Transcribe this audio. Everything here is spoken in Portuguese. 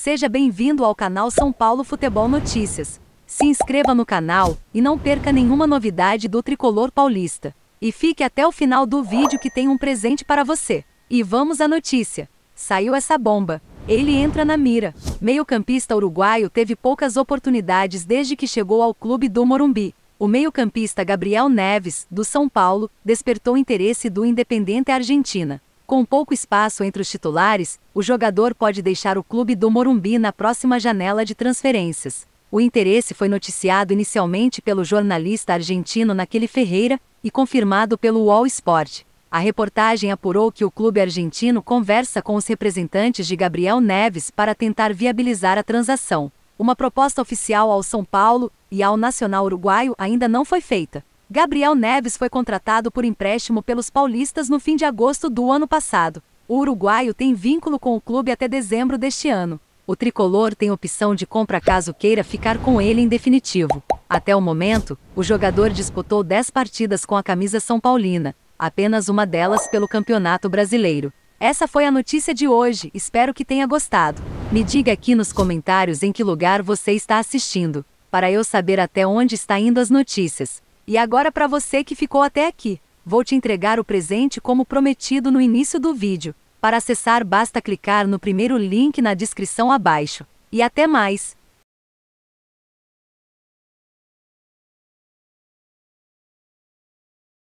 Seja bem-vindo ao canal São Paulo Futebol Notícias. Se inscreva no canal e não perca nenhuma novidade do tricolor paulista. E fique até o final do vídeo que tem um presente para você. E vamos à notícia. Saiu essa bomba. Ele entra na mira. Meio-campista uruguaio teve poucas oportunidades desde que chegou ao clube do Morumbi. O meio-campista Gabriel Neves, do São Paulo, despertou interesse do Independente Argentina. Com pouco espaço entre os titulares, o jogador pode deixar o clube do Morumbi na próxima janela de transferências. O interesse foi noticiado inicialmente pelo jornalista argentino Naquele Ferreira e confirmado pelo All Sport. A reportagem apurou que o clube argentino conversa com os representantes de Gabriel Neves para tentar viabilizar a transação. Uma proposta oficial ao São Paulo e ao Nacional Uruguaio ainda não foi feita. Gabriel Neves foi contratado por empréstimo pelos paulistas no fim de agosto do ano passado. O uruguaio tem vínculo com o clube até dezembro deste ano. O tricolor tem opção de compra caso queira ficar com ele em definitivo. Até o momento, o jogador disputou 10 partidas com a camisa São Paulina, apenas uma delas pelo Campeonato Brasileiro. Essa foi a notícia de hoje, espero que tenha gostado. Me diga aqui nos comentários em que lugar você está assistindo, para eu saber até onde está indo as notícias. E agora para você que ficou até aqui, vou te entregar o presente como prometido no início do vídeo. Para acessar basta clicar no primeiro link na descrição abaixo. E até mais!